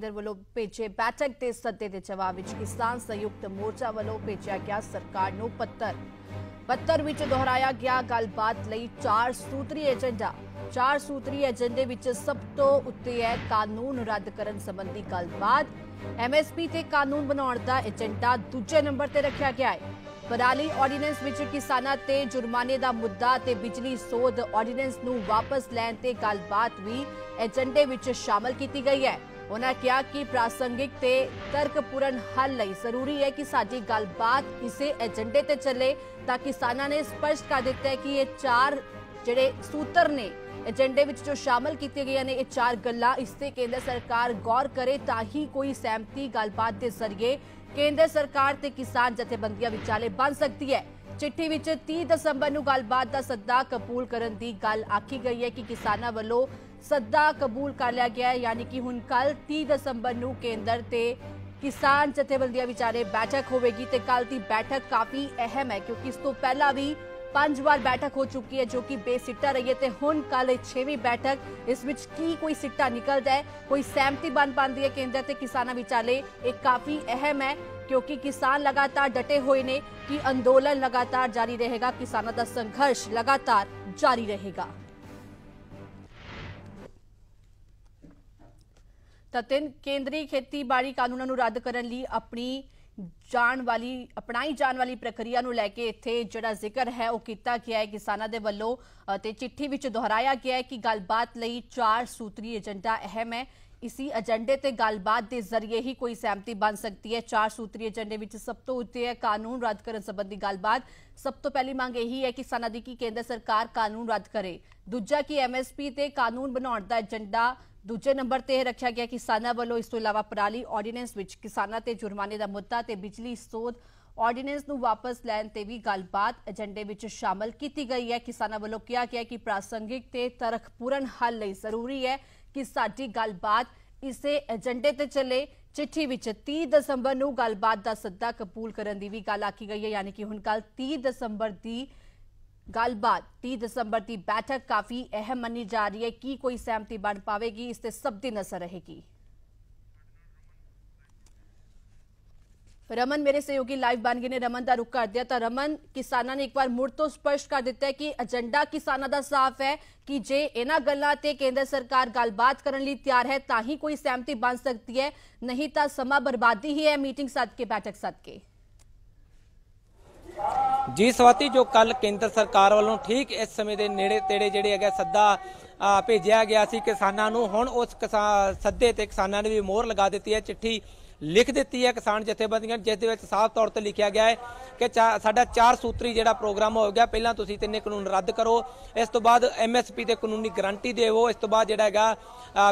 ਕੇਂਦਰ ਵੱਲੋਂ ਭੇਜੇ ਬੈਠਕ ਤੇ ਸੱਦੇ ਦੇ ਜਵਾਬ ਵਿੱਚ ਕਿਸਾਨ ਸੰਯੁਕਤ ਮੋਰਚਾ ਵੱਲੋਂ ਭੇਜਿਆ ਗਿਆ ਸਰਕਾਰ ਨੂੰ ਪੱਤਰ ਪੱਤਰ ਵਿੱਚ ਦੁਹਰਾਇਆ ਗਿਆ ਗੱਲਬਾਤ ਲਈ ਚਾਰ ਸੂਤਰੀ ਏਜੰਡਾ ਚਾਰ ਸੂਤਰੀ ਏਜੰਡੇ ਵਿੱਚ ਸਭ ਤੋਂ ਉੱਤੇ ਹੈ ਕਾਨੂੰਨ ਰੱਦ ਕਰਨ ਸੰਬੰਧੀ ਗੱਲਬਾਤ ਐਮਐਸਪੀ ਤੇ ਕਾਨੂੰਨ ਬਣਾਉਣ ਦਾ ਏਜੰਡਾ ਦੂਜੇ ਨੰਬਰ ਤੇ ਰੱਖਿਆ ਗਿਆ ਹੈ ਪਰਾਲੀ ਆਰਡੀਨੈਂਸ ਵਿੱਚ ਕਿਸਾਨਾਂ ਤੇ ਜੁਰਮਾਨੇ ਦਾ ਮੁੱਦਾ ਤੇ ਬਿਜਲੀ ਸੋਧ ਆਰਡੀਨੈਂਸ ਨੂੰ ਵਾਪਸ ਲੈਣ ਤੇ ਗੱਲਬਾਤ ਵੀ ਏਜੰਡੇ ਵਿੱਚ ਸ਼ਾਮਲ ਕੀਤੀ ਗਈ ਹੈ ਉਹਨਾਂ ਕਿਹਾ ਕਿ ਪ੍ਰਾਸੰਗਿਕ ਤੇ ਤਰਕਪੂਰਨ ਹੱਲ ਲਈ ਜ਼ਰੂਰੀ ਹੈ ਕਿ ਸਾਡੀ ਗੱਲਬਾਤ ਇਸੇ ਏਜੰਡੇ ਤੇ ਚੱਲੇ ਤਾਂ ਕਿਸਾਨਾਂ ਨੇ ਸਪਸ਼ਟ ਕਰ ਦਿੱਤਾ ਹੈ ਕਿ ਇਹ ਚਾਰ ਜਿਹੜੇ ਸੂਤਰ ਨੇ ਏਜੰਡੇ ਵਿੱਚ ਜੋ ਸ਼ਾਮਲ ਕੀਤੇ ਗਏ ਨੇ ਇਹ ਚਾਰ ਗੱਲਾਂ ਇਸ ਤੇ ਕੇਂਦਰ ਸਰਕਾਰ ਗੌਰ ਕਰੇ ਤਾਂ ਹੀ ਕੋਈ ਸਹਿਮਤੀ ਗੱਲਬਾਤ ਦੇ ਜ਼ਰੀਏ ਕੇਂਦਰ ਸਰਕਾਰ ਤੇ ਕਿਸਾਨ ਜਥੇਬੰਦੀਆਂ ਵਿਚਾਲੇ ਬਣ ਸਕਦੀ ਹੈ ਚਿੱਠੀ ਵਿੱਚ 30 ਦਸੰਬਰ ਨੂੰ ਗੱਲਬਾਤ ਦਾ ਸੱਦਾ ਕਬੂਲ ਕਰਨ ਦੀ ਗੱਲ ਆਖੀ ਗਈ ਹੈ ਕਿ ਕਿਸਾਨਾਂ ਵੱਲੋਂ ਸੱਦਾ ਕਬੂਲ ਕਰ ਲਿਆ ਗਿਆ ਹੈ ਯਾਨੀ ਕਿ ਹੁਣ ਕੱਲ 30 ਦਸੰਬਰ ਨੂੰ ਕੇਂਦਰ ਤੇ ਕਿਸਾਨ ਜਥੇਬੰਦੀਆਂ ਵਿਚਾਰੇ ਬੈਠਕ ਹੋਵੇਗੀ ਤੇ ਕੱਲ ਦੀ ਬੈਠਕ ਕਾਫੀ ਅਹਿਮ ਹੈ ਕਿਉਂਕਿ ਇਸ ਤੋਂ ਪਹਿਲਾਂ ਵੀ ਪੰਜ ਵਾਰ ਬੈਠਕ ਹੋ ਚੁੱਕੀ ਹੈ ਜੋ ਕਿ ਬੇਸਿੱਟਾ ਰਹੀ ਹੈ ਤੇ ਹੁਣ ਕੱਲ 6ਵੀਂ ਬੈਠਕ ਇਸ ਵਿੱਚ ਕੀ ਕੋਈ ਸਿੱਟਾ ਨਿਕਲ ਜਾਏ ਕੋਈ ਸਹਿਮਤੀ ਬਣ ਪਾਉਂਦੀ ਹੈ ਕੇਂਦਰ ਤੇ ਕਿਸਾਨਾਂ ਵਿਚਾਲੇ ਇਹ ਕਾਫੀ ਅਹਿਮ ਹੈ ਕਿਉਂਕਿ ਕਿਸਾਨ ਲਗਾਤਾਰ ਡਟੇ ਹੋਏ ਨੇ ਕਿ ਅੰਦੋਲਨ ਲਗਾਤਾਰ ਜਾਰੀ ਰਹੇਗਾ ਕਿਸਾਨਾਂ ਦਾ ਸੰਘਰਸ਼ ਲਗਾਤਾਰ ਜਾਰੀ ਰਹੇਗਾ ਤਾਂ ਤਿੰਨ ਕੇਂਦਰੀ ਖੇਤੀਬਾੜੀ ਕਾਨੂੰਨਾਂ ਨੂੰ ਰੱਦ ਕਰਨ ਲਈ ਆਪਣੀ ਜਾਣ ਵਾਲੀ ਅਪਣਾਈ ਜਾਣ ਵਾਲੀ ਪ੍ਰਕਿਰਿਆ ਨੂੰ ਲੈ ਕੇ ਇੱਥੇ ਜਿਹੜਾ ਜ਼ਿਕਰ ਹੈ ਉਹ ਕੀਤਾ ਗਿਆ ਹੈ ਕਿਸਾਨਾਂ ਦੇ ਵੱਲੋਂ ਤੇ ਚਿੱਠੀ ਵਿੱਚ ਦੁਹਰਾਇਆ ਗਿਆ ਹੈ ਕਿ ਗੱਲਬਾਤ ਲਈ ਚਾਰ ਸੂਤਰੀ ਏਜੰਡਾ ਅਹਿਮ ਹੈ ਇਸੀ ਏਜੰਡੇ ਤੇ ਗੱਲਬਾਤ ਦੇ ਜ਼ਰੀਏ ਹੀ ਕੋਈ ਸਹਿਮਤੀ ਬਣ ਸਕਦੀ ਹੈ ਚਾਰ ਸੂਤਰੀ ਏਜੰਡੇ ਵਿੱਚ ਸਭ ਤੋਂ ਉੱਤੇ ਹੈ ਕਾਨੂੰਨ ਰੱਦ ਕਰਨ ਸੰਬੰਧੀ ਗੱਲਬਾਤ ਸਭ ਤੋਂ ਪਹਿਲੀ ਮੰਗ ਇਹੀ ਹੈ ਕਿ ਸਨਾਦੀ ਕੀ ਕੇਂਦਰ ਸਰਕਾਰ ਕਾਨੂੰਨ ਰੱਦ ਕਰੇ ਦੂਜਾ ਕਿ ਐਮਐਸਪੀ ਤੇ ਕਾਨੂੰਨ ਬਣਾਉਣ ਦਾ ਏਜੰਡਾ ਦੂਜੇ ਨੰਬਰ ਤੇ ਰੱਖਿਆ ਗਿਆ ਕਿਸਾਨਾਂ ਵੱਲੋਂ ਇਸ ਤੋਂ ਇਲਾਵਾ ਪਰਾਲੀ ਆਰਡੀਨੈਂਸ ਵਿੱਚ ਕਿਸਾਨਾਂ ਤੇ ਜੁਰਮਾਨੇ ਦਾ ਮੁੱਦਾ ਤੇ ਬਿਜਲੀ ਸੋਧ ਆਰਡੀਨੈਂਸ ਨੂੰ ਵਾਪਸ ਲੈਣ ਤੇ ਵੀ ਗੱਲਬਾਤ ਏਜੰਡੇ ਵਿੱਚ ਸ਼ਾਮਲ ਕੀਤੀ ਗਈ ਹੈ ਕਿਸਾਨਾਂ ਵੱਲੋਂ ਕਿਹਾ ਗਿਆ ਕਿ ਪ੍ਰਾਸੰਗਿਕ ਤੇ ਤਰਖਪੂਰਨ ਹੱਲ ਲਈ ਜ਼ਰੂਰੀ ਹੈ ਕਿ ਸਾਡੀ ਗੱਲਬਾਤ ਇਸੇ ਏਜੰਡੇ ਤੇ ਚੱਲੇ ਚਿੱਠੀ ਵਿੱਚ 30 ਦਸੰਬਰ ਨੂੰ ਗੱਲਬਾਤ ਦਾ ਸੱਦਾ ਕਬੂਲ ਕਰਨ ਦੀ ਵੀ ਗੱਲ ਆਖੀ ਗਈ ਹੈ ਯਾਨੀ ਕਿ ਹੁਣ ਕੱਲ 30 ਦਸੰਬਰ ਦੀ ਗੱਲਬਾਤ 30 ਦਸੰਬਰ ਦੀ ਬੈਠਕ ਕਾਫੀ ਅਹਿਮ ਮੰਨੀ ਜਾ ਰਹੀ ਹੈ ਕੀ ਕੋਈ ਸਹਿਮਤੀ ਬਣ ਪਾਵੇਗੀ ਇਸ ਤੇ ਸਭ ਦੀ ਨਜ਼ਰ ਰਹੇਗੀ ਰਮਨ ਮੇਰੇ ਸਹਿਯੋਗੀ ਲਾਈਵ ਬਣ ਗਏ ਨੇ ਰਮਨ ਦਾ ਰੁਕ ਕਰ ਦਿਆ ਤਾਂ ਰਮਨ ਕਿਸਾਨਾਂ ਨੇ ਇੱਕ ਵਾਰ ਮੁੜ ਤੋਂ ਸਪਸ਼ਟ ਕਰ ਦਿੱਤਾ ਹੈ ਕਿ ਏਜੰਡਾ ਕਿਸਾਨਾਂ ਦਾ ਸਾਫ਼ ਹੈ ਕਿ ਜੇ ਇਹਨਾਂ ਗੱਲਾਂ ਤੇ ਕੇਂਦਰ ਸਰਕਾਰ ਗੱਲਬਾਤ ਕਰਨ ਲਈ ਤਿਆਰ ਹੈ ਤਾਂ ਹੀ ਕੋਈ ਸਹਿਮਤੀ ਬਣ ਸਕਦੀ ਹੈ ਨਹੀਂ ਤਾਂ ਸਮਾਂ ਬਰਬਾਦੀ ਹੀ ਹੈ ਮੀਟਿੰਗ ਸੱਦ ਕੇ ਬੈਠਕ ਸੱਦ ਕੇ ਜੀ ਸਵਾਤੀ ਜੋ ਕੱਲ ਕੇਂਦਰ ਸਰਕਾਰ ਵੱਲੋਂ ਠੀਕ ਇਸ ਸਮੇਂ ਦੇ ਨੇੜੇ ਤੇੜੇ ਜਿਹੜੇ ਹੈਗਾ ਸੱਦਾ ਭੇਜਿਆ ਗਿਆ ਸੀ ਕਿਸਾਨਾਂ ਨੂੰ ਹੁਣ ਉਸ ਸੱਦੇ ਤੇ ਕਿਸਾਨਾਂ ਨੇ ਵੀ ਮੋਹਰ ਲਗਾ ਦਿੱਤੀ ਹੈ ਚਿੱਠੀ ਲਿਖ ਦਿੱਤੀ ਹੈ ਕਿਸਾਨ ਜਥੇਬੰਦੀਆਂ ਜਿਸ ਦੇ ਵਿੱਚ ਸਾਫ਼ ਤੌਰ ਤੇ ਲਿਖਿਆ ਗਿਆ ਹੈ ਕਿ ਸਾਡਾ ਚਾਰ ਸੂਤਰੀ ਜਿਹੜਾ ਪ੍ਰੋਗਰਾਮ ਹੋ ਗਿਆ ਪਹਿਲਾਂ ਤੁਸੀਂ ਤਿੰਨੇ ਕਾਨੂੰਨ ਰੱਦ ਕਰੋ ਇਸ ਤੋਂ ਬਾਅਦ ਐਮਐਸਪੀ ਤੇ ਕਾਨੂੰਨੀ ਗਾਰੰਟੀ ਦੇਵੋ ਇਸ ਤੋਂ ਬਾਅਦ ਜਿਹੜਾ ਹੈਗਾ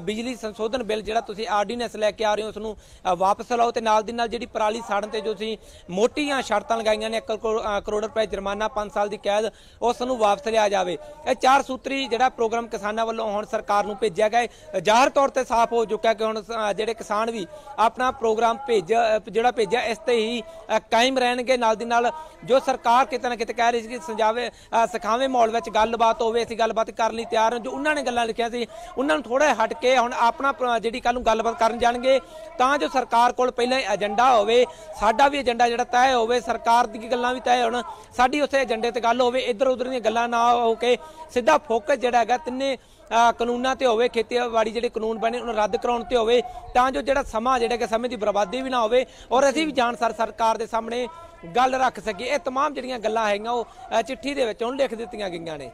ਬਿਜਲੀ ਸੰਸ਼ੋਧਨ ਬਿੱਲ ਜਿਹੜਾ ਤੁਸੀਂ ਆਰਡੀਨੈਂਸ ਲੈ ਕੇ ਆ ਰਹੇ ਹੋ ਉਸ ਨੂੰ ਵਾਪਸ ਲਾਓ ਤੇ ਨਾਲ ਦੀ ਨਾਲ ਜਿਹੜੀ ਪਰਾਲੀ ਸਾੜਨ ਤੇ ਜੋ ਤੁਸੀਂ ਮੋਟੀਆਂ ਸ਼ਰਤਾਂ ਲਗਾਈਆਂ ਨੇ 1 ਕਰੋੜ ਰੁਪਏ ਜੁਰਮਾਨਾ 5 ਸਾਲ ਦੀ ਕੈਦ ਉਸ ਨੂੰ ਵਾਪਸ ਲਿਆ ਜਾਵੇ ਇਹ ਚਾਰ ਸੂਤਰੀ ਜਿਹੜਾ ਪ੍ਰੋਗਰਾਮ ਕਿਸਾਨਾਂ ਵੱਲੋਂ ਹੁਣ ਸਰਕਾਰ ਨੂੰ ਭੇਜਿਆ ਗਿਆ ਹੈ ਜ਼ਾਹਰ ਤੌਰ ਤੇ ਸਾਫ਼ ਹੋ ਚੁੱਕਾ ਕਿ ਹੁਣ ਜਿਹੜੇ ਕਿਸਾਨ ਵੀ ਆਪਣਾ ਪ੍ਰੋਗਰਾਮ ਭੇਜਿਆ ਜਿਹੜਾ ਭੇਜਿਆ ਇਸ ਤੇ ਹੀ ਕਾਇਮ ਰਹਿਣਗੇ ਨਾਲ ਦੀ ਨਾਲ ਜੋ ਸਰਕਾਰ ਕਿਤੇ ਨਾ ਕਿਤੇ ਕਹਿ ਰਹੀ ਸੀ ਕਿ ਸੰਜਾਵੇ ਸਿਖਾਵੇ ਮਾਹੌਲ ਵਿੱਚ ਗੱਲਬਾਤ ਹੋਵੇ ਅਸੀਂ ਗੱਲਬਾਤ ਕਰਨ ਲਈ ਤਿਆਰ ਹਾਂ ਜੋ ਉਹਨਾਂ ਨੇ ਗੱਲਾਂ ਲਿਖਿਆ ਸੀ ਉਹਨਾਂ ਨੂੰ ਥੋੜਾ ਹਟ ਕੇ ਹੁਣ ਆਪਣਾ ਜਿਹੜੀ ਕੱਲ ਨੂੰ ਗੱਲਬਾਤ ਕਰਨ ਜਾਣਗੇ ਤਾਂ ਜੋ ਸਰਕਾਰ ਕੋਲ ਪਹਿਲਾਂ ਏਜੰਡਾ ਹੋਵੇ ਸਾਡਾ ਵੀ ਏਜੰਡਾ ਜਿਹੜਾ ਤੈਅ ਹੋਵੇ ਸਰਕਾਰ ਦੀ ਗੱਲਾਂ ਵੀ ਤੈਅ ਹੋਣ ਸਾਡੀ ਉਸੇ ਏਜੰਡੇ ਤੇ ਗੱਲ ਹੋਵੇ ਇੱਧਰ ਉੱਧਰ ਦੀਆਂ ਗੱਲਾਂ ਨਾ ਹੋ ਕੇ ਸਿੱਧਾ ਫੋਕਸ ਜਿਹੜਾ ਹੈਗਾ ਤਿੰਨੇ ਕਾਨੂੰਨਾਂ ਤੇ ਹੋਵੇ ਖੇਤੀਬਾੜੀ ਜਿਹੜੇ ਕਾਨੂੰਨ ਬਣੇ ਉਹਨਾਂ ਰੱਦ ਕਰਾਉਣ ਤੇ ਹੋਵੇ ਤਾਂ ਜੋ ਜਿਹੜਾ ਸਮਾਂ ਜਿਹੜਾ ਕਿ ਸਮੇਂ ਦੀ ਬਰਬਾਦੀ ਵੀ ਨਾ ਹੋਵੇ ਔਰ ਅਸੀਂ ਵੀ ਜਾਣਸਾਰ ਸਰਕਾਰ ਦੇ ਸਾਹਮਣੇ ਗੱਲ ਰੱਖ ਸਕੀਏ ਇਹ तमाम ਜਿਹੜੀਆਂ ਗੱਲਾਂ ਹੈਗੀਆਂ ਉਹ ਚਿੱਠੀ ਦੇ ਵਿੱਚ ਉਹਨਾਂ ਲਿਖ ਦਿੱਤੀਆਂ ਗਈਆਂ ਨੇ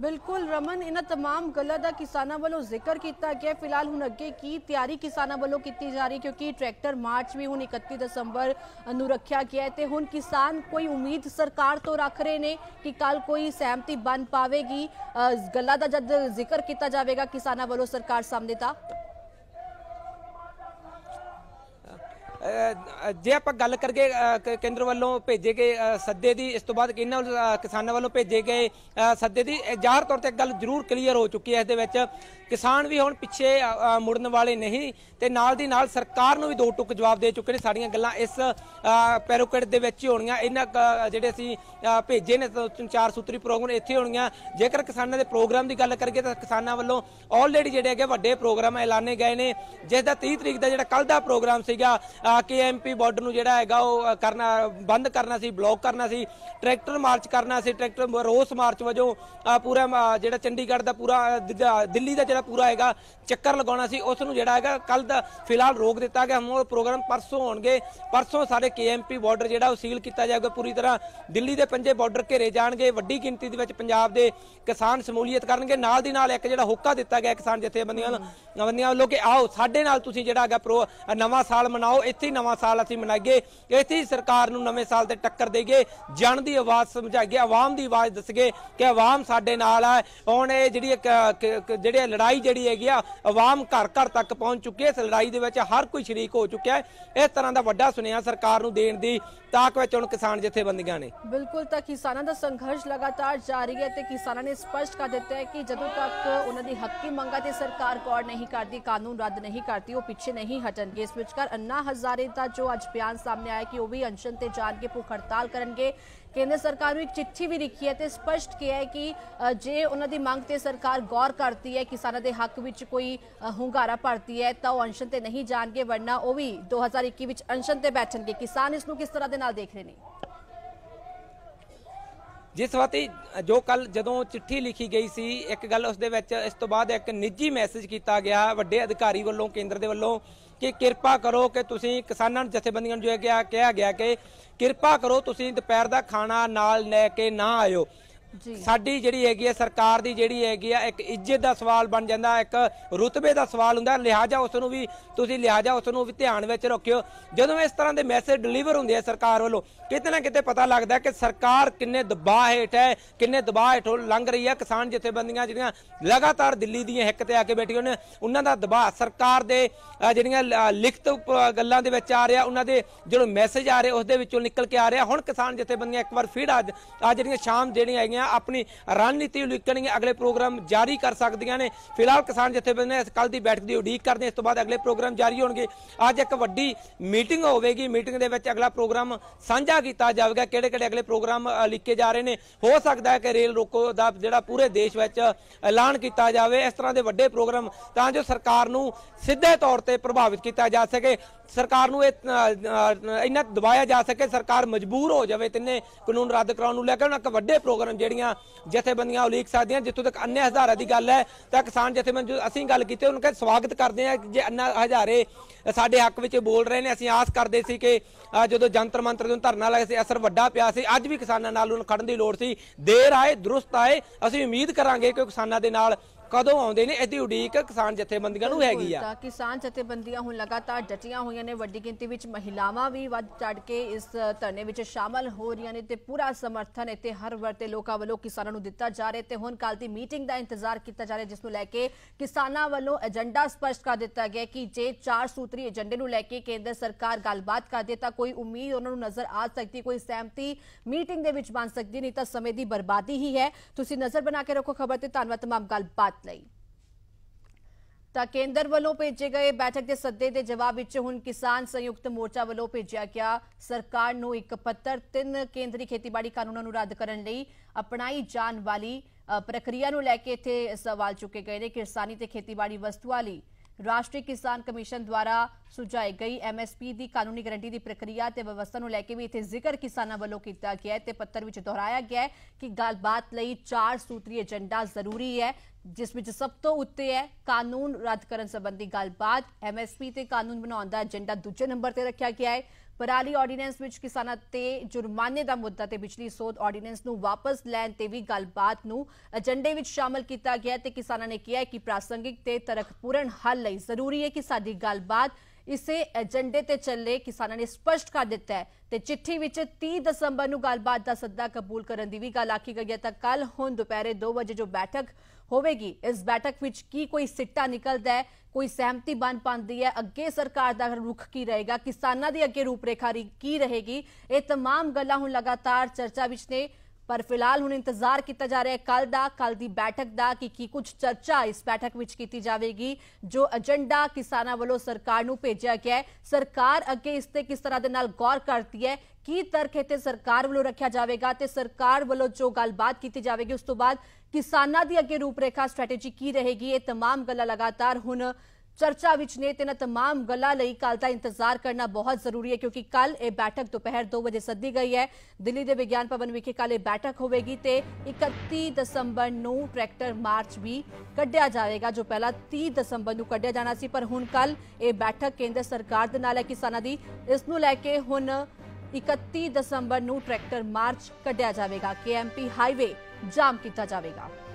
ਬਿਲਕੁਲ ਰਮਨ ਇਹਨਾਂ तमाम ਗੱਲਾਂ ਦਾ ਕਿਸਾਨਾਂ ਵੱਲੋਂ ਜ਼ਿਕਰ ਕੀਤਾ ਗਿਆ ਫਿਲਹਾਲ ਹੁਣ ਅੱਗੇ ਕੀ ਤਿਆਰੀ ਕਿਸਾਨਾਂ ਵੱਲੋਂ ਕੀਤੀ ਜਾ ਰਹੀ ਕਿਉਂਕਿ ਟਰੈਕਟਰ ਮਾਰਚ ਵੀ ਹੁਣ 31 ਦਸੰਬਰ ਨੂੰ ਰੱਖਿਆ ਗਿਆ ਹੈ ਤੇ ਹੁਣ ਕਿਸਾਨ ਕੋਈ ਉਮੀਦ ਸਰਕਾਰ ਤੋਂ ਰੱਖ ਰਹੇ ਨੇ ਕਿ ਕੱਲ ਕੋਈ ਸਹਿਮਤੀ ਬਣ ਪਾਵੇਗੀ ਗੱਲਾਂ ਦਾ ਜਦ ਜ਼ਿਕਰ ਕੀਤਾ ਜਾਵੇਗਾ ਕਿਸਾਨਾਂ ਵੱਲੋਂ ਸਰਕਾਰ ਸਾਹਮਣੇ ਤਾਂ ਜੇ ਆਪਾਂ ਗੱਲ ਕਰਗੇ ਕੇਂਦਰ ਵੱਲੋਂ ਭੇਜੇ ਗਏ ਸੱਦੇ ਦੀ ਇਸ ਤੋਂ ਬਾਅਦ ਕਿੰਨਾ ਕਿਸਾਨਾਂ ਵੱਲੋਂ ਭੇਜੇ ਗਏ ਸੱਦੇ ਦੀ ਜ਼ਾਹਰ ਤੌਰ ਤੇ ਗੱਲ ਜ਼ਰੂਰ ਕਲੀਅਰ ਹੋ ਚੁੱਕੀ ਹੈ ਇਸ ਦੇ ਵਿੱਚ ਕਿਸਾਨ ਵੀ ਹੁਣ ਪਿੱਛੇ ਮੁੜਨ ਵਾਲੇ ਨਹੀਂ ਤੇ ਨਾਲ ਦੀ ਨਾਲ ਸਰਕਾਰ ਨੂੰ ਵੀ ਦੋ ਟੁਕ ਜਵਾਬ ਦੇ ਚੁੱਕੇ ਨੇ ਸਾਡੀਆਂ ਗੱਲਾਂ ਇਸ ਪੈਰੋਕਟ ਦੇ ਵਿੱਚ ਹੀ ਹੋਣੀਆਂ ਇਹਨਾਂ ਜਿਹੜੇ ਅਸੀਂ ਭੇਜੇ ਨੇ ਚਾਰ ਸੂਤਰੀ ਪ੍ਰੋਗਰਾਮ ਇੱਥੇ ਹੋਣੀਆਂ ਜੇਕਰ ਕਿਸਾਨਾਂ ਦੇ ਪ੍ਰੋਗਰਾਮ ਦੀ ਗੱਲ ਕਰੀਏ ਤਾਂ ਕਿਸਾਨਾਂ ਵੱਲੋਂ ਆਲਰੇਡੀ ਜਿਹੜੇ ਹੈਗੇ ਵੱਡੇ ਪ੍ਰੋਗਰਾਮ ਐਲਾਨੇ ਗਏ ਨੇ ਜਿਸ ਦਾ 30 ਤਰੀਕ ਦਾ ਜਿਹੜਾ ਕੱਲ ਦਾ ਪ੍ਰੋਗਰਾਮ ਸੀਗਾ ਕੇਐਮਪੀ ਬਾਰਡਰ ਨੂੰ ਜਿਹੜਾ ਹੈਗਾ ਉਹ ਕਰਨਾ ਬੰਦ ਕਰਨਾ ਸੀ ਬਲੌਕ ਕਰਨਾ ਸੀ ਟਰੈਕਟਰ ਮਾਰਚ ਕਰਨਾ ਸੀ ਟਰੈਕਟਰ ਰੋਸ ਮਾਰਚ ਵਜੋਂ ਪੂਰਾ ਜਿਹੜਾ ਚੰਡੀਗੜ੍ਹ ਦਾ ਪੂਰਾ ਦਿੱਲੀ ਦਾ ਜਿਹੜਾ ਪੂਰਾ ਹੈਗਾ ਚੱਕਰ ਲਗਾਉਣਾ ਸੀ ਉਸ ਨੂੰ ਜਿਹੜਾ ਹੈਗਾ ਕੱਲ ਦਾ ਫਿਲਹਾਲ ਰੋਕ ਦਿੱਤਾ ਗਿਆ ਹੁਣ ਪ੍ਰੋਗਰਾਮ ਪਰਸੋਂ ਹੋਣਗੇ ਪਰਸੋਂ ਸਾਰੇ ਕੇਐਮਪੀ ਬਾਰਡਰ ਜਿਹੜਾ ਉਹ ਸੀਲ ਕੀਤਾ ਜਾਊਗਾ ਪੂਰੀ ਤਰ੍ਹਾਂ ਦਿੱਲੀ ਦੇ ਪੰਜੇ ਬਾਰਡਰ ਘੇਰੇ ਜਾਣਗੇ ਵੱਡੀ ਗਿਣਤੀ ਦੇ ਵਿੱਚ ਪੰਜਾਬ ਦੇ ਕਿਸਾਨ ਸਮੂਲੀਅਤ ਕਰਨਗੇ ਨਾਲ ਦੀ ਨਾਲ ਇੱਕ ਜਿਹੜਾ ਹੋਕਾ ਦਿੱਤਾ ਗਿਆ ਕਿਸਾਨ ਜਥੇਬੰਦੀਆਂ ਨੂੰ ਬੰਦੀਆਂ ਵੱਲੋਂ ਕਿ ਆਓ ਸਾਡੇ ਨਾਲ ਤੁਸੀਂ ਜਿਹੜਾ ਹੈਗਾ ਪ੍ਰੋ ਨਵਾਂ ਸਾਲ ਮਨਾਓ ਇੱਥੇ ਨਵਾਂ ਸਾਲ ਅਸੀਂ ਮਨਾਈਏ ਇੱਥੇ ਸਰਕਾਰ ਨੂੰ ਨਵੇਂ ਸਾਲ ਤੇ ਟੱਕਰ ਗਏ ਜਨ ਦੀ ਆਵਾਜ਼ ਗਿਆ ਆਵਾਮ ਦੀ ਆਵਾਜ਼ ਦੱਸਗੇ ਕਿ ਆਵਾਮ ਸਾਡੇ ਨਾਲ ਹੈ ਹੁਣ ਇਹ ਜਿਹੜੀ ਜਿਹੜੀ ਲੜਾਈ ਜਿਹੜੀ ਹੈਗੀ ਆ ਆਵਾਮ ਘਰ ਘਰ ਤੱਕ ਪਹੁੰਚ ਚੁੱਕੀ ਹੈ ਇਸ ਲੜਾਈ ਦੇ ਵਿੱਚ ਹਰ ਕੋਈ ਸ਼ਰੀਕ ਹੋ ਚੁੱਕਿਆ ਹੈ ਇਸ ਤਰ੍ਹਾਂ ਦਾ ਵੱਡਾ ਸੁਨੇਹਾ ਸਰਕਾਰ ਨੂੰ ਦੇਣ ਦੀ ਤਾਕ ਵਿੱਚ ਹੁਣ ਕਿਸਾਨ ਜਥੇਬੰਦੀਆਂ ਨੇ ਬਿਲਕੁਲ ਤਾਂ ਕਿਸਾਨਾਂ ਦਾ ਸੰਘਰਸ਼ ਲਗਾਤਾਰ ਜਾਰੀ ਹੈ ਤੇ ਕਿਸਾਨਾਂ ਨੇ ਸਪਸ਼ਟ ਕਰ ਦਿੱਤਾ ਹੈ ਕਿ ਜਦੋਂ ਤੱਕ ਉਹਨਾਂ ਦੀ ਹੱਕੀ ਮੰਗਾਂ ਤੇ ਸਰਕਾਰ ਗੌਰ ਨਹੀਂ ਕਰਦੀ ਕਾਨੂੰਨ ਰੱਦ ਨਹੀਂ ਕਰਦੀ ਉਹ ਪਿੱਛੇ ਨਹੀਂ ਹਟਣਗੇ ਇਸ ਕਰ ਅੰਨਾ ਹਜ਼ਾਰ ਜਾ ਰਹੇ ਤਾਂ ਜੋ ਅੱਜ ਬਿਆਨ ਸਾਹਮਣੇ ਆਇਆ ਕਿ ਉਹ ਵੀ ਅਨਸ਼ਨ ਤੇ ਜਾਣ ਕੇ ਭੁੱਖ ਹੜਤਾਲ ਕਰਨਗੇ ਕੇਂਦਰ ਸਰਕਾਰ ਨੂੰ ਇੱਕ ਚਿੱਠੀ ਵੀ ਲਿਖੀ ਹੈ ਤੇ ਸਪਸ਼ਟ ਕਿਹਾ ਹੈ ਕਿ ਜੇ ਉਹਨਾਂ ਦੀ ਮੰਗ ਤੇ ਸਰਕਾਰ ਗੌਰ ਕਰਦੀ ਹੈ ਕਿਸਾਨਾਂ ਦੇ ਹੱਕ ਵਿੱਚ ਕੋਈ ਹੁੰਗਾਰਾ ਭਰਦੀ ਹੈ ਤਾਂ ਉਹ ਅਨਸ਼ਨ ਤੇ ਨਹੀਂ ਜਾਣਗੇ ਵਰਨਾ ਉਹ ਵੀ 2021 ਵਿੱਚ ਅਨਸ਼ਨ ਤੇ ਬੈਠਣਗੇ ਕਿਸਾਨ ਇਸ ਨੂੰ ਕਿਸ ਤਰ੍ਹਾਂ ਦੇ ਨਾਲ ਦੇਖ ਰਹੇ ਨੇ ਜਿਸ ਵਾਤੀ ਜੋ ਕੱਲ ਜਦੋਂ ਚਿੱਠੀ ਲਿਖੀ ਗਈ ਸੀ ਇੱਕ ਗੱਲ ਉਸ ਦੇ ਵਿੱਚ ਇਸ ਤੋਂ ਬਾਅਦ ਇੱਕ ਨਿੱਜੀ ਮੈਸੇਜ ਕੀਤਾ ਗਿਆ ਵੱਡੇ ਅਧਿਕਾਰੀ ਵੱਲੋਂ ਕੇਂਦਰ ਦੇ ਵੱਲੋਂ ਕਿ ਕਿਰਪਾ ਕਰੋ ਕਿ ਤੁਸੀਂ ਕਿਸਾਨਾਂ ਨੂੰ ਜਥੇਬੰਦੀਆਂ ਨੂੰ ਜੋ ਕਿਹਾ ਗਿਆ ਕਿ ਕਿਰਪਾ ਕਰੋ ਤੁਸੀਂ ਦੁਪਹਿਰ ਦਾ ਖਾਣਾ ਨਾਲ ਲੈ ਕੇ ਨਾ ਆਇਓ ਸਾਡੀ ਜਿਹੜੀ ਹੈਗੀ ਹੈ ਸਰਕਾਰ ਦੀ ਜਿਹੜੀ ਹੈਗੀ ਆ ਇੱਕ ਇੱਜ਼ਤ ਦਾ ਸਵਾਲ ਬਣ ਜਾਂਦਾ ਇੱਕ ਰੁਤਬੇ ਦਾ ਸਵਾਲ ਹੁੰਦਾ ਲਿਹਾਜ਼ਾ ਉਸ ਨੂੰ ਵੀ ਤੁਸੀਂ ਲਿਹਾਜ਼ਾ ਉਸ ਨੂੰ ਵੀ ਧਿਆਨ ਵਿੱਚ ਰੱਖਿਓ ਜਦੋਂ ਇਸ ਤਰ੍ਹਾਂ ਦੇ ਮੈਸੇਜ ਡਿਲੀਵਰ ਹੁੰਦੇ ਆ ਸਰਕਾਰ ਵੱਲੋਂ ਕਿਤੇ ਨਾ ਕਿਤੇ ਪਤਾ ਲੱਗਦਾ ਕਿ ਸਰਕਾਰ ਕਿੰਨੇ ਦਬਾਅ ਹੇਠ ਹੈ ਕਿੰਨੇ ਦਬਾਅ ਹੇਠੋਂ ਲੰਘ ਰਹੀ ਹੈ ਕਿਸਾਨ ਜਥੇਬੰਦੀਆਂ ਜਿਹੜੀਆਂ ਲਗਾਤਾਰ ਦਿੱਲੀ ਦੀਆਂ ਹਿੱਕ ਤੇ ਆ ਕੇ ਬੈਠੀਆਂ ਨੇ ਉਹਨਾਂ ਦਾ ਦਬਾਅ ਸਰਕਾਰ ਦੇ ਜਿਹੜੀਆਂ ਲਿਖਤ ਗੱਲਾਂ ਦੇ ਵਿੱਚ ਆ ਰਿਹਾ ਉਹਨਾਂ ਦੇ ਜਿਹੜੇ ਮੈਸੇਜ ਆ ਰਹੇ ਉਸ ਦੇ ਵਿੱਚੋਂ ਨਿਕਲ ਕੇ ਆ ਰਿਹਾ ਹੁਣ ਕਿਸਾਨ ਜਥੇਬੰਦੀਆਂ ਇੱਕ ਵਾਰ ਫਿਰ ਅੱਜ ਆ ਜਿਹੜੀਆਂ ਸ਼ਾਮ ਜਿਹੜੀਆਂ ਆਈਆਂ ਨੇ ਆਪਣੀ ਰਣਨੀਤੀ ਲਿਖਣਗੇ ਅਗਲੇ ਪ੍ਰੋਗਰਾਮ ਜਾਰੀ ਕਰ ਸਕਦੀਆਂ ਨੇ ਫਿਲਹਾਲ ਕਿਸਾਨ ਜਥੇਬੰਦੀ ਨੇ ਇਸ ਕੱਲ ਦੀ ਬੈਠਕ ਦੀ ਉਡੀਕ ਕਰਦੇ ਇਸ ਤੋਂ ਬਾਅਦ ਅਗਲੇ ਪ੍ਰੋਗਰਾਮ ਜਾਰੀ ਹੋਣਗੇ ਅੱਜ ਇੱਕ ਵੱਡੀ ਮੀਟਿੰਗ ਹੋਵੇਗੀ ਮੀਟਿੰਗ ਦੇ ਵਿੱਚ ਅਗਲਾ ਪ੍ਰੋਗਰਾਮ ਸਾਂਝਾ ਕੀਤਾ ਜਾਵੇਗਾ ਕਿਹੜੇ ਕਿਹੜੇ ਅਗਲੇ ਪ੍ਰੋਗਰਾਮ ਲਿਖੇ ਜਾ ਰਹੇ ਨੇ ਹੋ ਸਕਦਾ ਹੈ ਕਿ ਰੇਲ ਰੋਕੋ ਦਾ ਜਿਹੜਾ ਪੂਰੇ ਦੇਸ਼ ਵਿੱਚ ਐਲਾਨ ਕੀਤਾ ਜਾਵੇ ਇਸ ਤਰ੍ਹਾਂ ਦੇ ਵੱਡੇ ਪ੍ਰੋਗਰਾਮ ਤਾਂ ਜੋ ਸਰਕਾਰ ਨੂੰ ਸਿੱਧੇ ਤੌਰ ਤੇ ਪ੍ਰਭਾਵਿਤ ਕੀਤਾ ਜਾ ਸਕੇ ਸਰਕਾਰ ਨੂੰ ਇਹ ਇੰਨਾ ਦਬਾਇਆ ਜਾ ਸਕੇ ਸਰਕਾਰ ਮਜਬੂਰ ਹੋ ਜਾਵੇ ਤਿੰਨੇ ਕਾਨੂੰਨ ਰੱਦ ਕਰਾਉਣ ਨੂੰ ਲੈ ਕੇ ਉਹਨਾਂ ਵੱਡੇ ਪ੍ਰੋਗਰਾਮ ਜਿਹੜੀਆਂ ਜਥੇਬੰਦੀਆਂ ਉਲੀਕ ਸਕਦੀਆਂ ਜਿੱਥੋਂ ਤੱਕ ਅੰਨੇ ਹਜ਼ਾਰਾਂ ਦੀ ਗੱਲ ਹੈ ਤਾਂ ਕਿਸਾਨ ਜੋ ਅਸੀਂ ਗੱਲ ਕੀਤੀ ਉਹਨਾਂ ਦਾ ਸਵਾਗਤ ਕਰਦੇ ਆ ਜੇ ਅੰਨਾ ਹਜ਼ਾਰੇ ਸਾਡੇ ਹੱਕ ਵਿੱਚ ਬੋਲ ਰਹੇ ਨੇ ਅਸੀਂ ਆਸ ਕਰਦੇ ਸੀ ਕਿ ਜਦੋਂ ਜੰਤਰ ਮੰਤਰ ਨੂੰ ਧਰਨਾ ਲਾਇਆ ਸੀ ਅਸਰ ਵੱਡਾ ਪਿਆ ਸੀ ਅੱਜ ਵੀ ਕਿਸਾਨਾਂ ਨਾਲ ਉਹਨਾਂ ਖੜਨ ਦੀ ਲੋੜ ਸੀ ਦੇਰ ਆਏ ਦਰੁਸਤ ਆਏ ਅਸੀਂ ਉਮੀਦ ਕਰਾਂਗੇ ਕਿ ਕਿਸਾਨਾਂ ਦੇ ਨਾਲ ਕਦੋਂ ਆਉਂਦੇ ਨੇ ਇਹਦੀ ਉਡੀਕ ਕਿਸਾਨ ਜਥੇਬੰਦੀਆਂ ਨੂੰ ਹੈਗੀ ਆ ਤਾਂ ਕਿਸਾਨ ਜਥੇਬੰਦੀਆਂ ਹੁਣ ਲਗਾਤਾਰ ਡਟੀਆਂ ਹੋਈਆਂ ਨੇ ਵੱਡੀ ਗਿਣਤੀ ਵਿੱਚ ਮਹਿਲਾਵਾਂ ਵੀ ਵੱਧ ਚੜ ਕੇ ਇਸ ਧਰਨੇ ਵਿੱਚ ਸ਼ਾਮਲ ਹੋ ਰਹੀਆਂ ਨੇ ਤੇ ਪੂਰਾ ਸਮਰਥਨ ਇੱਥੇ ਹਰ ਵਰਤੇ ਲੋਕਾਂ ਵੱਲੋਂ ਕਿਸਾਨਾਂ ਨੂੰ ਦਿੱਤਾ ਜਾ ਰਿਹਾ ਤੇ ਹੁਣ ਕੱਲ ਦੀ ਮੀਟਿੰਗ ਦਾ ਇੰਤਜ਼ਾਰ ਕੀਤਾ ਜਾ ਰਿਹਾ ਜਿਸ ਨੂੰ ਲੈ ਕੇ ਕਿਸਾਨਾਂ ਵੱਲੋਂ ਏਜੰਡਾ ਸਪਸ਼ਟ ਕਰ ਦਿੱਤਾ ਗਿਆ ਕਿ ਜੇ ਚਾਰ ਸੂਤਰੀ ਏਜੰਡੇ ਨੂੰ ਲੈ ਕੇ ਕੇਂਦਰ ਸਰਕਾਰ ਗੱਲਬਾਤ ਕਰਦੇ ਤਾਂ ਕੋਈ ਉਮੀਦ ਉਹਨਾਂ ਨੂੰ ਨਜ਼ਰ ਆ ਸਕਦੀ ਕੋਈ ਸਹਿਮਤੀ ਮੀਟਿੰਗ ਦੇ ਵਿੱਚ ਬਣ ਸਕਦੀ ਨਹੀਂ ਤਾਂ ਸਮੇਂ ਦੀ ਬਰਬਾਦੀ ਹੀ ਹੈ ਤੁਸੀਂ ਨਜ਼ਰ ਬਣਾ ਕੇ ਰੱਖੋ ਖਬਰ ਤੇ ਧੰਨਵਾਦ तमाम ਗੱਲਬਾਤ ਮੁਲਾਕਾਤ ਲਈ ਤਾਂ ਕੇਂਦਰ ਵੱਲੋਂ ਭੇਜੇ ਗਏ ਬੈਠਕ ਦੇ ਸੱਦੇ ਦੇ ਜਵਾਬ ਵਿੱਚ ਹੁਣ ਕਿਸਾਨ ਸੰਯੁਕਤ ਮੋਰਚਾ ਵੱਲੋਂ ਭੇਜਿਆ ਗਿਆ ਸਰਕਾਰ ਨੂੰ ਇੱਕ ਪੱਤਰ ਤਿੰਨ ਕੇਂਦਰੀ ਖੇਤੀਬਾੜੀ ਕਾਨੂੰਨਾਂ ਨੂੰ ਰੱਦ ਕਰਨ ਲਈ ਅਪਣਾਈ ਜਾਣ ਵਾਲੀ ਪ੍ਰਕਿਰਿਆ ਨੂੰ ਲੈ ਕੇ ਇੱਥੇ ਸਵਾਲ ਚੁੱਕੇ ਗਏ ਨੇ ਕਿਸਾਨੀ ਤੇ ਖੇਤੀਬਾੜੀ ਵਸਤੂਆਂ ਲਈ ਰਾਸ਼ਟਰੀ ਕਿਸਾਨ ਕਮਿਸ਼ਨ ਦੁਆਰਾ ਸੁਝਾਈ ਗਈ ਐਮਐਸਪੀ ਦੀ ਕਾਨੂੰਨੀ ਗਰੰਟੀ ਦੀ ਪ੍ਰਕਿਰਿਆ ਤੇ ਵਿਵਸਥਾ ਨੂੰ ਲੈ ਕੇ ਵੀ ਇੱਥੇ ਜ਼ਿਕਰ ਕਿਸਾਨਾਂ ਵੱਲੋਂ ਕੀਤਾ ਗਿਆ ਹੈ ਤੇ ਪੱਤਰ ਵਿੱਚ ਦੁਹਰਾਇਆ ਗਿਆ ਹੈ ਕਿ ਗੱਲਬਾਤ ਲਈ ਚਾਰ ਸੂਤਰੀ ਏਜੰਡਾ ਜ਼ਰੂਰੀ ਹੈ ਜਿਸ ਵਿੱਚ ਸਭ ਤੋਂ ਉੱਤੇ ਹੈ ਕਾਨੂੰਨ ਰੱਦ ਕਰਨ ਸੰਬੰਧੀ ਗੱਲਬਾਤ ਐਮਐਸਪੀ ਤੇ ਕਾਨੂੰਨ ਬਣਾਉਣ ਦਾ ਏਜੰਡਾ ਦੂਜੇ ਨੰਬਰ ਤੇ ਰੱਖਿਆ ਗਿਆ ਹੈ ਪਰਾਲੀ ਆਰਡੀਨੈਂਸ ਵਿੱਚ ਕਿਸਾਨਾਂ ਤੇ ਜੁਰਮਾਨੇ ਦਾ ਮੁੱਦਾ ਤੇ ਬਿਜਲੀ ਸੋਧ ਆਰਡੀਨੈਂਸ ਨੂੰ ਵਾਪਸ ਲੈਣ ਤੇ ਵੀ ਗੱਲਬਾਤ ਨੂੰ ਏਜੰਡੇ ਵਿੱਚ ਸ਼ਾਮਲ ਕੀਤਾ ਗਿਆ ਤੇ ਕਿਸਾਨਾਂ ਨੇ ਕਿਹਾ ਕਿ ਪ੍ਰਾਸੰਗਿਕ ਤੇ ਤਰਕਪੂਰਨ ਹੱਲ ਲਈ ਜ਼ਰੂਰੀ ਹੈ ਕਿ ਸਾਡੀ ਗੱਲਬਾਤ ਇਸੇ ਏਜੰਡੇ ਤੇ ਚੱਲੇ ਕਿਸਾਨਾਂ ਨੇ ਸਪਸ਼ਟ ਕਰ ਦਿੱਤਾ ਹੈ ਤੇ ਚਿੱਠੀ ਵਿੱਚ 30 ਦਸੰਬਰ ਨੂੰ ਗੱਲਬਾਤ ਦਾ ਸੱਦਾ ਕਬੂਲ ਕਰਨ ਦੀ ਵੀ ਗੱਲ ਆਖੀ ਗਈ ਹੈ ਤਾਂ ਕੱਲ ਹੁਣ ਦੁਪਹਿਰੇ 2 ਵਜੇ ਜੋ ਬੈਠਕ ਹੋਵੇਗੀ ਇਸ ਬੈਠਕ ਵਿੱਚ ਕੀ ਕੋਈ ਸਿੱਟਾ ਨਿਕਲਦਾ ਹੈ ਕੋਈ ਸਹਿਮਤੀ ਬਣ ਪੰਦੀ ਹੈ ਅੱਗੇ ਸਰਕਾਰ ਦਾ ਰੁਖ ਕੀ ਰਹੇਗਾ ਕਿਸਾਨਾਂ ਦੀ ਅੱਗੇ ਰੂਪਰੇਖਾ ਕੀ ਰਹੇਗੀ ਇਹ तमाम ਗੱਲਾਂ ਹੁਣ ਲਗਾਤਾਰ ਚਰਚਾ ਵਿੱਚ ਨੇ ਪਰ ਫਿਲਹਾਲ ਹੁਣ ਇੰਤਜ਼ਾਰ ਕੀਤਾ ਜਾ ਰਿਹਾ ਹੈ ਕੱਲ ਦਾ ਕੱਲ ਦੀ ਬੈਠਕ ਦਾ ਕਿ ਕੀ ਕੁਝ ਚਰਚਾ ਇਸ ਬੈਠਕ ਵਿੱਚ ਕੀਤੀ ਜਾਵੇਗੀ ਜੋ ਏਜੰਡਾ ਕਿਸਾਨਾਂ ਵੱਲੋਂ ਸਰਕਾਰ ਨੂੰ ਭੇਜਿਆ ਗਿਆ ਹੈ ਸਰਕਾਰ ਅੱਗੇ ਇਸ ਤੇ ਕਿਸ ਤਰ੍ਹਾਂ ਦੇ ਨਾਲ ਗੌਰ ਕਰਦੀ ਹੈ ਕੀ ਤਰਕ ਹੈ ਤੇ ਸਰਕਾਰ ਵੱਲੋਂ ਰੱਖਿਆ ਜਾਵੇਗਾ ਤੇ ਸਰਕਾਰ ਵੱਲੋਂ ਜੋ ਗੱਲਬਾਤ ਕੀਤੀ ਜਾਵੇਗੀ ਉਸ ਤੋਂ ਬਾਅਦ ਕਿਸਾਨਾਂ ਦੀ ਅੱਗੇ ਰੂਪਰੇਖਾ ਸਟ੍ਰੈਟੇਜੀ ਕੀ ਰਹੇਗੀ ਇਹ तमाम ਗੱਲਾਂ ਲਗਾਤਾਰ ਹੁਣ ਚਰਚਾ ਵਿੱਚ ਨੇ ਤੇ ਨਾ तमाम ਗੱਲਾਂ ਲਈ ਕੱਲ ਦਾ ਇੰਤਜ਼ਾਰ ਕਰਨਾ ਬਹੁਤ ਜ਼ਰੂਰੀ ਹੈ ਕਿਉਂਕਿ ਕੱਲ ਇਹ ਬੈਠਕ ਦੁਪਹਿਰ 2 ਵਜੇ ਸੱਦੀ ਗਈ ਹੈ ਦਿੱਲੀ ਦੇ ਵਿਗਿਆਨ ਭਵਨ ਵਿਖੇ ਕੱਲ ਇਹ ਬੈਠਕ ਹੋਵੇਗੀ ਤੇ 31 ਦਸੰਬਰ ਨੂੰ ਟਰੈਕਟਰ ਮਾਰਚ ਵੀ ਕੱਢਿਆ ਜਾਵੇਗਾ ਜੋ ਪਹਿਲਾਂ 30 ਦਸੰਬਰ ਨੂੰ ਕੱਢਿਆ ਜਾਣਾ ਸੀ ਪਰ ਹੁਣ ਕੱਲ ਇਹ ਬੈਠਕ ਕੇਂਦਰ ਸਰਕਾਰ ਦੇ ਨਾਲ ਹੈ ਕਿਸਾਨਾਂ ਦੀ ਇਸ ਨੂੰ ਲੈ ਕੇ ਹੁਣ 31 ਦਸੰਬਰ ਨੂੰ ਟਰੈਕਟਰ ਮਾਰਚ ਕੱਢਿਆ ਜਾਵੇਗਾ ਕੇਐਮਪੀ ਹਾਈਵੇ ਜਾਮ ਕੀਤਾ ਜਾਵੇਗਾ